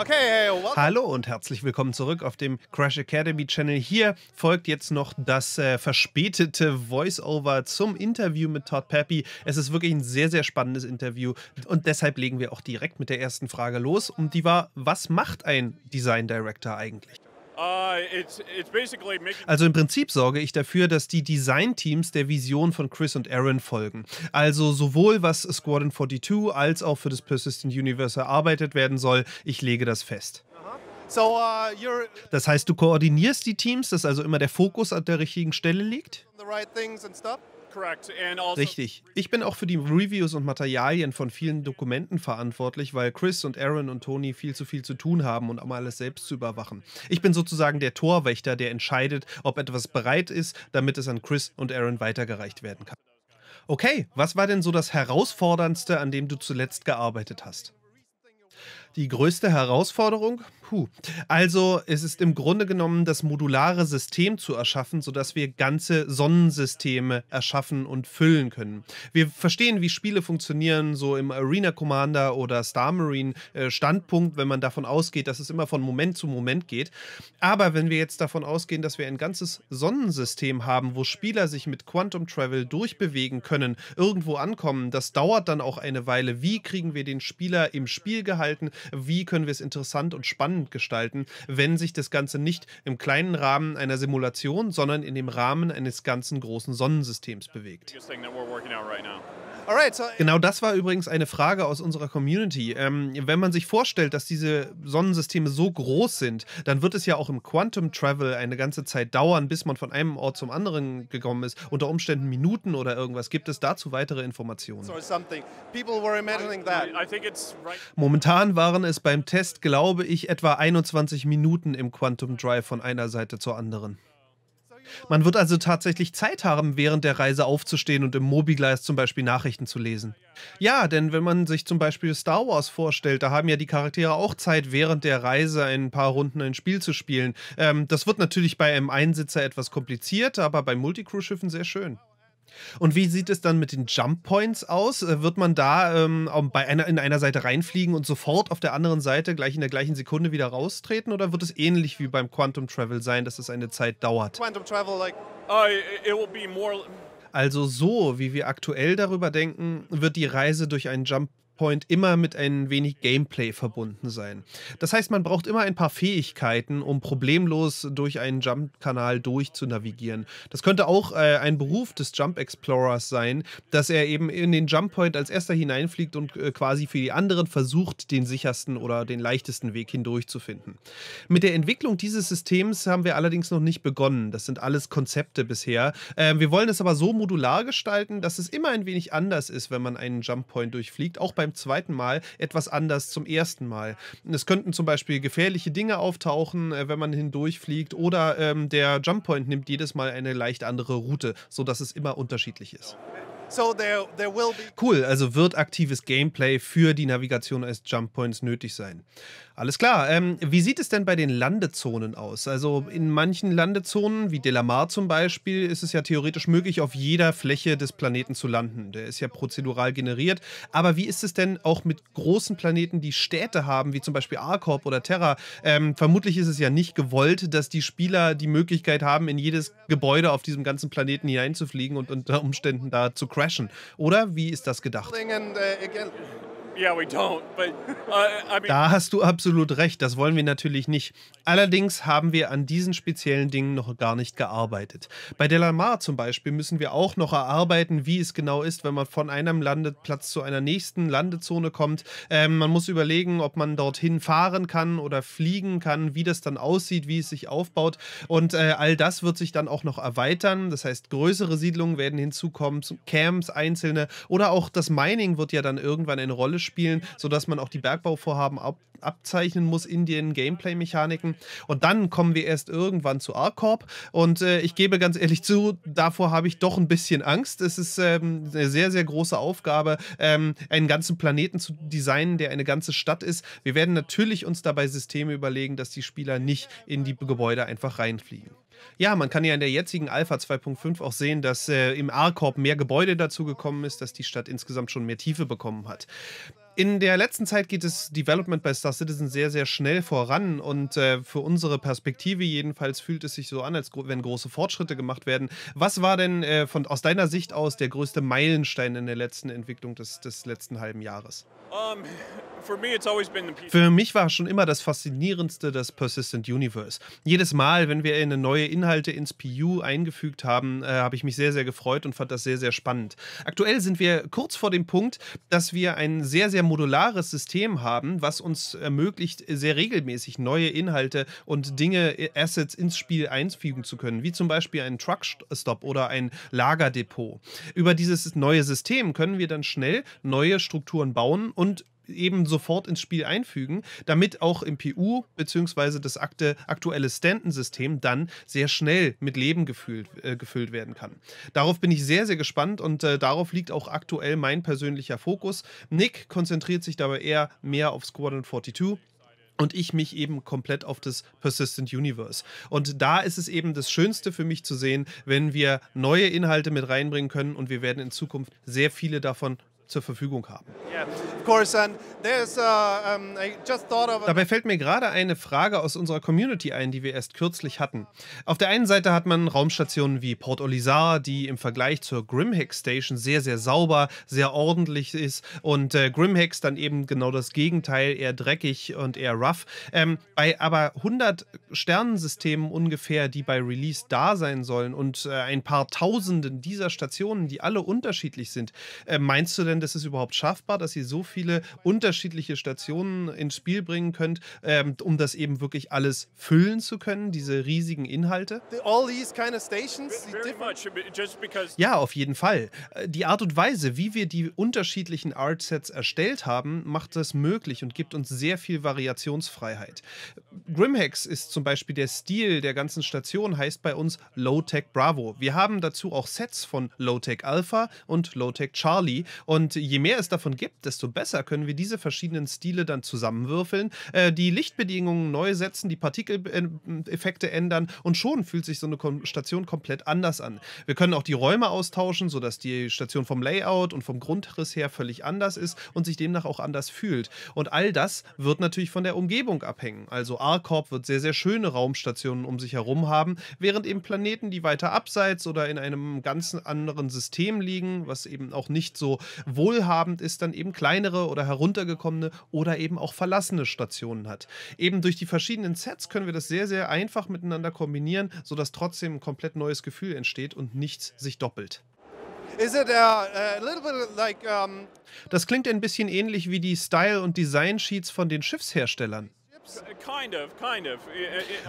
Okay, hey, Hallo und herzlich willkommen zurück auf dem Crash Academy Channel. Hier folgt jetzt noch das äh, verspätete Voiceover zum Interview mit Todd Pappy. Es ist wirklich ein sehr, sehr spannendes Interview und deshalb legen wir auch direkt mit der ersten Frage los und die war, was macht ein Design Director eigentlich? Uh, also im Prinzip sorge ich dafür, dass die Designteams der Vision von Chris und Aaron folgen. Also sowohl was Squadron 42 als auch für das Persistent Universe erarbeitet werden soll, ich lege das fest. Uh-huh. Uh, das heißt, du koordinierst die Teams, dass also immer der Fokus an der richtigen Stelle liegt? Also Richtig. Ich bin auch für die Reviews und Materialien von vielen Dokumenten verantwortlich, weil Chris und Aaron und Tony viel zu viel zu tun haben und um alles selbst zu überwachen. Ich bin sozusagen der Torwächter, der entscheidet, ob etwas bereit ist, damit es an Chris und Aaron weitergereicht werden kann. Okay, was war denn so das Herausforderndste, an dem du zuletzt gearbeitet hast? Die größte Herausforderung? Puh. Also es ist im Grunde genommen das modulare System zu erschaffen, sodass wir ganze Sonnensysteme erschaffen und füllen können. Wir verstehen, wie Spiele funktionieren, so im Arena Commander oder Star Marine äh, Standpunkt, wenn man davon ausgeht, dass es immer von Moment zu Moment geht. Aber wenn wir jetzt davon ausgehen, dass wir ein ganzes Sonnensystem haben, wo Spieler sich mit Quantum Travel durchbewegen können, irgendwo ankommen, das dauert dann auch eine Weile. Wie kriegen wir den Spieler im Spiel gehalten? Wie können wir es interessant und spannend spannend gestalten, wenn sich das Ganze nicht im kleinen Rahmen einer Simulation, sondern in dem Rahmen eines ganzen großen Sonnensystems bewegt. Genau das war übrigens eine Frage aus unserer Community. Ähm, wenn man sich vorstellt, dass diese Sonnensysteme so groß sind, dann wird es ja auch im Quantum Travel eine ganze Zeit dauern, bis man von einem Ort zum anderen gekommen ist. Unter Umständen Minuten oder irgendwas. Gibt es dazu weitere Informationen? Momentan waren es beim Test, glaube ich, etwa 21 Minuten im Quantum Drive von einer Seite zur anderen. Man wird also tatsächlich Zeit haben, während der Reise aufzustehen und im Mobigleis zum Beispiel Nachrichten zu lesen. Ja, denn wenn man sich zum Beispiel Star Wars vorstellt, da haben ja die Charaktere auch Zeit, während der Reise ein paar Runden ein Spiel zu spielen. Ähm, das wird natürlich bei einem Einsitzer etwas kompliziert, aber bei Multicrew-Schiffen sehr schön. Und wie sieht es dann mit den Jump Points aus? Äh, wird man da ähm, bei einer, in einer Seite reinfliegen und sofort auf der anderen Seite gleich in der gleichen Sekunde wieder raustreten? Oder wird es ähnlich wie beim Quantum Travel sein, dass es eine Zeit dauert? Quantum Travel, like, uh, it will be more also so, wie wir aktuell darüber denken, wird die Reise durch einen Jump Point immer mit ein wenig Gameplay verbunden sein. Das heißt, man braucht immer ein paar Fähigkeiten, um problemlos durch einen Jump-Kanal durchzunavigieren. Das könnte auch äh, ein Beruf des Jump Explorers sein, dass er eben in den Jump Point als erster hineinfliegt und äh, quasi für die anderen versucht, den sichersten oder den leichtesten Weg hindurchzufinden. Mit der Entwicklung dieses Systems haben wir allerdings noch nicht begonnen. Das sind alles Konzepte bisher. Äh, wir wollen es aber so modular gestalten, dass es immer ein wenig anders ist, wenn man einen Jump Point durchfliegt, auch beim beim zweiten Mal etwas anders zum ersten Mal. Es könnten zum Beispiel gefährliche Dinge auftauchen, äh, wenn man hindurchfliegt, oder ähm, der Jump Point nimmt jedes Mal eine leicht andere Route, sodass es immer unterschiedlich ist. Cool, also wird aktives Gameplay für die Navigation als Jump Points nötig sein. Alles klar. Ähm, wie sieht es denn bei den Landezonen aus? Also in manchen Landezonen, wie Delamar zum Beispiel, ist es ja theoretisch möglich, auf jeder Fläche des Planeten zu landen. Der ist ja prozedural generiert. Aber wie ist es denn auch mit großen Planeten, die Städte haben, wie zum Beispiel Arcorp oder Terra? Ähm, vermutlich ist es ja nicht gewollt, dass die Spieler die Möglichkeit haben, in jedes Gebäude auf diesem ganzen Planeten hineinzufliegen und unter Umständen da zu crashen. Oder wie ist das gedacht? Uh, da hast du absolut recht, das wollen wir natürlich nicht. Allerdings haben wir an diesen speziellen Dingen noch gar nicht gearbeitet. Bei Delamar zum Beispiel müssen wir auch noch erarbeiten, wie es genau ist, wenn man von einem Landeplatz zu einer nächsten Landezone kommt. Ähm, man muss überlegen, ob man dorthin fahren kann oder fliegen kann, wie das dann aussieht, wie es sich aufbaut. Und äh, all das wird sich dann auch noch erweitern. Das heißt, größere Siedlungen werden hinzukommen, Camps, einzelne oder auch das Mining wird ja dann irgendwann eine Rolle spielen spielen, sodass man auch die Bergbauvorhaben ab abzeichnen muss in den Gameplay-Mechaniken. Und dann kommen wir erst irgendwann zu Arcorp. Und äh, ich gebe ganz ehrlich zu, davor habe ich doch ein bisschen Angst. Es ist ähm, eine sehr, sehr große Aufgabe, ähm, einen ganzen Planeten zu designen, der eine ganze Stadt ist. Wir werden natürlich uns dabei Systeme überlegen, dass die Spieler nicht in die Gebäude einfach reinfliegen. Ja, man kann ja in der jetzigen Alpha 2.5 auch sehen, dass äh, im A-Korb mehr Gebäude dazu gekommen ist, dass die Stadt insgesamt schon mehr Tiefe bekommen hat. In der letzten Zeit geht das Development bei Star Citizen sehr, sehr schnell voran und äh, für unsere Perspektive jedenfalls fühlt es sich so an, als wenn große Fortschritte gemacht werden. Was war denn äh, von, aus deiner Sicht aus der größte Meilenstein in der letzten Entwicklung des, des letzten halben Jahres? Um, für mich war schon immer das Faszinierendste das Persistent Universe. Jedes Mal, wenn wir eine neue Inhalte ins PU eingefügt haben, äh, habe ich mich sehr, sehr gefreut und fand das sehr, sehr spannend. Aktuell sind wir kurz vor dem Punkt, dass wir einen sehr, sehr modulares System haben, was uns ermöglicht, sehr regelmäßig neue Inhalte und Dinge, äh, Assets ins Spiel einfügen zu können, wie zum Beispiel einen Truckstop oder ein Lagerdepot. Über dieses neue System können wir dann schnell neue Strukturen bauen und eben sofort ins Spiel einfügen, damit auch im PU bzw. das akte, aktuelle Stanton-System dann sehr schnell mit Leben gefüllt, äh, gefüllt werden kann. Darauf bin ich sehr, sehr gespannt und äh, darauf liegt auch aktuell mein persönlicher Fokus. Nick konzentriert sich dabei eher mehr auf Squadron 42 und ich mich eben komplett auf das Persistent Universe. Und da ist es eben das Schönste für mich zu sehen, wenn wir neue Inhalte mit reinbringen können und wir werden in Zukunft sehr viele davon zur Verfügung haben. Uh, Dabei fällt mir gerade eine Frage aus unserer Community ein, die wir erst kürzlich hatten. Auf der einen Seite hat man Raumstationen wie Port Olisar, die im Vergleich zur Grimhack Station sehr, sehr sauber, sehr ordentlich ist und äh, Grimhacks dann eben genau das Gegenteil, eher dreckig und eher rough. Ähm, bei aber 100 Sternensystemen ungefähr, die bei Release da sein sollen und äh, ein paar Tausenden dieser Stationen, die alle unterschiedlich sind, äh, meinst du denn, vorstellen, das ist überhaupt schaffbar, dass ihr so viele unterschiedliche Stationen ins Spiel bringen könnt, ähm, um das eben wirklich alles füllen zu können, diese riesigen Inhalte? All Ja, auf jeden Fall. Äh, die Art und Weise, wie wir die unterschiedlichen Artsets erstellt haben, macht das möglich und gibt uns sehr viel Variationsfreiheit. Grimhex ist zum Beispiel der Stil der ganzen Station, heißt bei uns Low-Tech Bravo. Wir haben dazu auch Sets von Low-Tech Alpha und Low-Tech Charlie und und je mehr es davon gibt, desto besser können wir diese verschiedenen Stile dann zusammenwürfeln, äh, die Lichtbedingungen neu setzen, die Partikeleffekte ändern und schon fühlt sich so eine Kom Station komplett anders an. Wir können auch die Räume austauschen, sodass die Station vom Layout und vom Grundriss her völlig anders ist und sich demnach auch anders fühlt. Und all das wird natürlich von der Umgebung abhängen. Also Arcorp wird sehr, sehr schöne Raumstationen um sich herum haben, während eben Planeten, die weiter abseits oder in einem ganz anderen System liegen, was eben auch nicht so wohlhabend ist, dann eben kleinere oder heruntergekommene oder eben auch verlassene Stationen hat. Eben durch die verschiedenen Sets können wir das sehr, sehr einfach miteinander kombinieren, sodass trotzdem ein komplett neues Gefühl entsteht und nichts sich doppelt. Das klingt ein bisschen ähnlich wie die Style- und Design-Sheets von den Schiffsherstellern.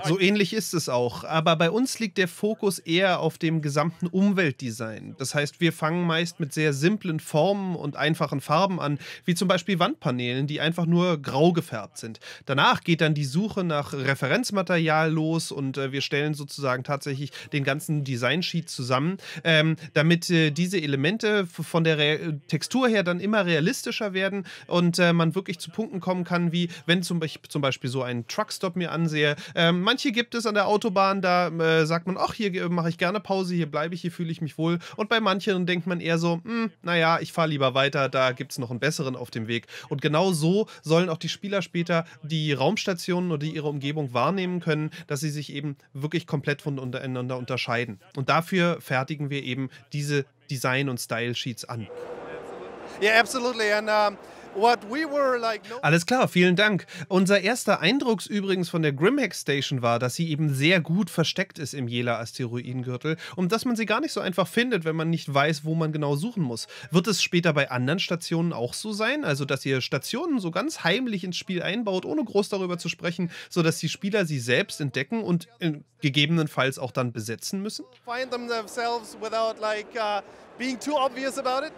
So ähnlich ist es auch, aber bei uns liegt der Fokus eher auf dem gesamten Umweltdesign. Das heißt, wir fangen meist mit sehr simplen Formen und einfachen Farben an, wie zum Beispiel Wandpaneelen, die einfach nur grau gefärbt sind. Danach geht dann die Suche nach Referenzmaterial los und äh, wir stellen sozusagen tatsächlich den ganzen Design-Sheet zusammen, ähm, damit äh, diese Elemente von der Textur her dann immer realistischer werden und äh, man wirklich zu Punkten kommen kann, wie wenn zum Beispiel Beispiel so einen Truckstop mir ansehe. Ähm, manche gibt es an der Autobahn, da äh, sagt man, ach, hier äh, mache ich gerne Pause, hier bleibe ich, hier fühle ich mich wohl. Und bei manchen denkt man eher so, hm, naja, ich fahre lieber weiter, da gibt es noch einen besseren auf dem Weg. Und genau so sollen auch die Spieler später die Raumstationen oder ihre Umgebung wahrnehmen können, dass sie sich eben wirklich komplett voneinander unterscheiden. Und dafür fertigen wir eben diese Design- und Style-Sheets an. Yeah, absolutely. And um alles klar, vielen Dank. Unser erster Eindruck übrigens von der Grimhack Station war, dass sie eben sehr gut versteckt ist im Jela-Asteroidengürtel und dass man sie gar nicht so einfach findet, wenn man nicht weiß, wo man genau suchen muss. Wird es später bei anderen Stationen auch so sein? Also, dass ihr Stationen so ganz heimlich ins Spiel einbaut, ohne groß darüber zu sprechen, sodass die Spieler sie selbst entdecken und äh, gegebenenfalls auch dann besetzen müssen? Find them themselves without like uh, being too obvious about it.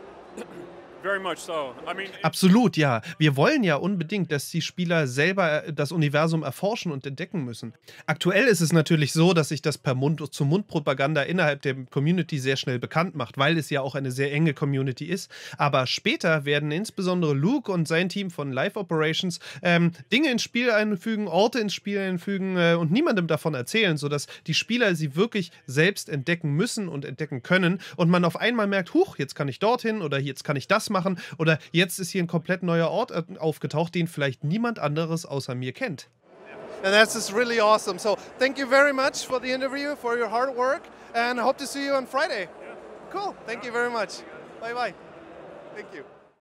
Absolut, ja. Wir wollen ja unbedingt, dass die Spieler selber äh, das Universum erforschen und entdecken müssen. Aktuell ist es natürlich so, dass sich das per Mund-zu-Mund-Propaganda innerhalb der Community sehr schnell bekannt macht, weil es ja auch eine sehr enge Community ist. Aber später werden insbesondere Luke und sein Team von Live Operations ähm, Dinge ins Spiel einfügen, Orte ins Spiel einfügen äh, und niemandem davon erzählen, sodass die Spieler sie wirklich selbst entdecken müssen und entdecken können und man auf einmal merkt, huch, jetzt kann ich dorthin oder jetzt kann ich das machen. Oder jetzt ist hier ein komplett neuer Ort äh, aufgetaucht, den vielleicht niemand anderes außer mir kennt. And that's just really awesome. So thank you very much for the interview, for your hard work, and hope to see you on Friday. Cool. Thank you very much. Bye bye. Thank you.